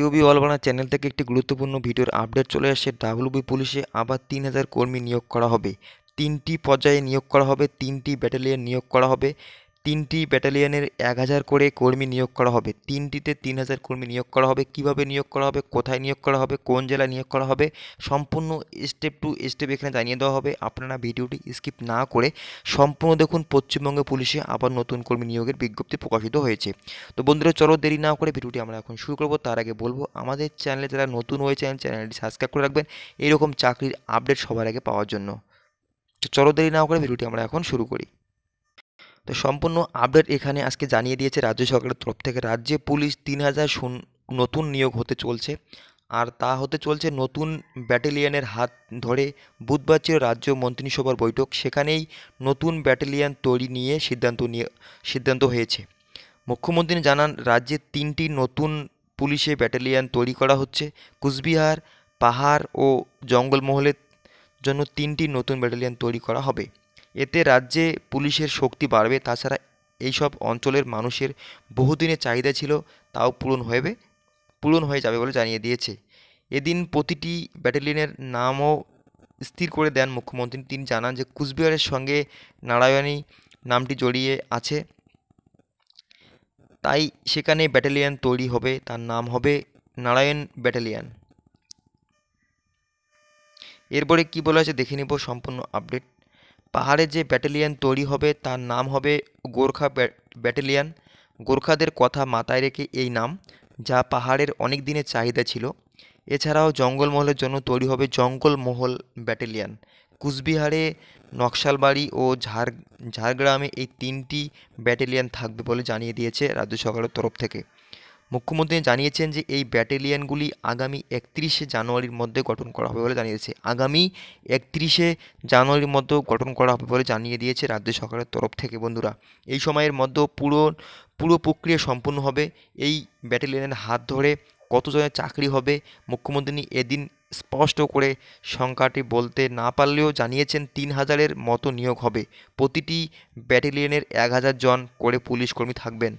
UV অলবানা channel থেকে একটি গুরুত্বপূর্ণ ভিডিওর আপডেট চলে আসে ডাব্লিউবি পুলিশে আবার তিন হাজার কর্মী নিয়োগ করা হবে তিনটি পর্যায়ে নিয়োগ করা হবে তিনটি ব্যাটালিয়ন নিয়োগ করা হবে তিনটি ব্যাটালিয়নের এক হাজার করে কর্মী নিয়োগ করা হবে তিনটিতে তিন হাজার কর্মী নিয়োগ করা হবে কিভাবে নিয়োগ করা হবে কোথায় নিয়োগ করা হবে কোন জেলায় নিয়োগ করা হবে সম্পূর্ণ স্টেপ টু স্টেপ এখানে জানিয়ে দেওয়া হবে আপনারা ভিডিওটি স্কিপ না করে সম্পূর্ণ দেখুন পশ্চিমবঙ্গে পুলিশে আবার নতুন কর্মী নিয়োগের বিজ্ঞপ্তি প্রকাশিত হয়েছে তো বন্ধুরা চলো দেরি না করে ভিডিওটি আমরা এখন শুরু করবো তার আগে বলবো আমাদের চ্যানেলে যারা নতুন হয়েছেন চ্যানেলটি সাবস্ক্রাইব করে রাখবেন এরকম চাকরির আপডেট সবার আগে পাওয়ার জন্য তো চলো দেরি না করে ভিডিওটি আমরা এখন শুরু করি তো সম্পূর্ণ আপডেট এখানে আজকে জানিয়ে দিয়েছে রাজ্য সরকারের তরফ থেকে রাজ্যে পুলিশ তিন হাজার নতুন নিয়োগ হতে চলছে আর তা হতে চলছে নতুন ব্যাটেলিয়ানের হাত ধরে বুধবার ছিল রাজ্য মন্ত্রিসভার বৈঠক সেখানেই নতুন ব্যাটেলিয়ান তৈরি নিয়ে সিদ্ধান্ত নিয়ে সিদ্ধান্ত হয়েছে মুখ্যমন্ত্রী জানান রাজ্যে তিনটি নতুন পুলিশে ব্যাটেলিয়ান তৈরি করা হচ্ছে কুচবিহার পাহাড় ও জঙ্গলমহলের জন্য তিনটি নতুন ব্যাটেলিয়ান তৈরি করা হবে এতে রাজ্যে পুলিশের শক্তি বাড়বে তাছাড়া এইসব অঞ্চলের মানুষের বহুদিনের চাহিদা ছিল তাও পূরণ হবে পূরণ হয়ে যাবে বলে জানিয়ে দিয়েছে এদিন প্রতিটি ব্যাটালিয়নের নামও স্থির করে দেন মুখ্যমন্ত্রী তিনি জানান যে কুচবিহারের সঙ্গে নারায়ণী নামটি জড়িয়ে আছে তাই সেখানে ব্যাটালিয়ান তৈরি হবে তার নাম হবে নারায়ণ ব্যাটালিয়ান এরপরে কি বলা হয়েছে দেখে নেব সম্পূর্ণ আপডেট পাহাড়ে যে ব্যাটালিয়ান তৈরি হবে তার নাম হবে গোর্খা ব্যাটালিয়ান গোর্খাদের কথা মাথায় রেখে এই নাম যা পাহাড়ের অনেক দিনের চাহিদা ছিল এছাড়াও জঙ্গলমহলের জন্য তৈরি হবে জঙ্গলমহল ব্যাটালিয়ান কুচবিহারে নকশালবাড়ি ও ঝাড় ঝাড়গ্রামে এই তিনটি ব্যাটালিয়ান থাকবে বলে জানিয়ে দিয়েছে রাজ্য সরকারের তরফ থেকে মুখ্যমন্ত্রী জানিয়েছেন যে এই ব্যাটেলিয়ানগুলি আগামী একত্রিশে জানুয়ারির মধ্যে গঠন করা হবে বলে জানিয়েছে আগামী একত্রিশে জানুয়ারির মধ্যে গঠন করা হবে বলে জানিয়ে দিয়েছে রাজ্য সরকারের তরফ থেকে বন্ধুরা এই সময়ের মধ্যে পুরো পুরো প্রক্রিয়া সম্পূর্ণ হবে এই ব্যাটেলিয়ানের হাত ধরে কতজনের চাকরি হবে মুখ্যমন্ত্রী এদিন স্পষ্ট করে সংখ্যাটি বলতে না পারলেও জানিয়েছেন তিন হাজারের মতো নিয়োগ হবে প্রতিটি ব্যাটেলিয়ানের এক হাজার জন করে পুলিশ কর্মী থাকবেন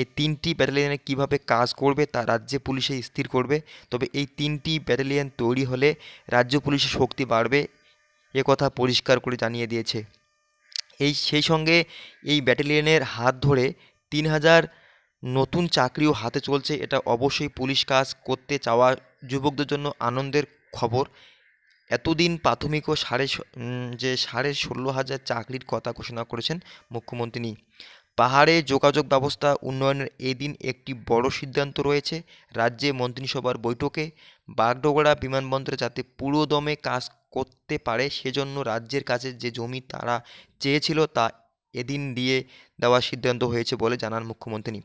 এই তিনটি ব্যাটালিয়নে কিভাবে কাজ করবে তা রাজ্য পুলিশে স্থির করবে তবে এই তিনটি ব্যাটালিয়ন তৈরি হলে রাজ্য পুলিশের শক্তি বাড়বে এ কথা পরিষ্কার করে জানিয়ে দিয়েছে এই সেই সঙ্গে এই ব্যাটালিয়নের হাত ধরে তিন হাজার নতুন চাকরিও হাতে চলছে এটা অবশ্যই পুলিশ কাজ করতে চাওয়া যুবকদের জন্য আনন্দের খবর এতদিন প্রাথমিক ও সাড়ে যে সাড়ে ষোলো হাজার চাকরির কথা ঘোষণা করেছেন মুখ্যমন্ত্রী পাহাড়ে যোগাযোগ ব্যবস্থা উন্নয়নের এদিন একটি বড় সিদ্ধান্ত রয়েছে রাজ্যে মন্ত্রিসভার বৈঠকে বাগডোগরা বিমানবন্দরে যাতে পুরোদমে কাজ করতে পারে সেজন্য রাজ্যের কাছে যে জমি তারা চেয়েছিল তা এদিন দিয়ে দেওয়ার সিদ্ধান্ত হয়েছে বলে জানান মুখ্যমন্ত্রী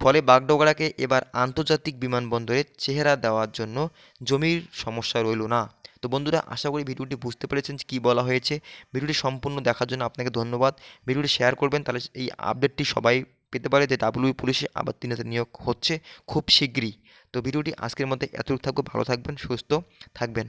ফলে বাগডোগরাকে এবার আন্তর্জাতিক বিমানবন্দরের চেহারা দেওয়ার জন্য জমির সমস্যা রইল না তো বন্ধুরা আশা করি ভিডিওটি বুঝতে পেরেছেন কি বলা হয়েছে ভিডিওটি সম্পূর্ণ দেখার জন্য আপনাকে ধন্যবাদ ভিডিওটি শেয়ার করবেন তাহলে এই আপডেটটি সবাই পেতে পারে যে ডাব্লিউ পুলিশে আবার তিন হাজার নিয়োগ হচ্ছে খুব শীঘ্রই তো ভিডিওটি আজকের মধ্যে এতটুকু থাকবে ভালো থাকবেন সুস্থ থাকবেন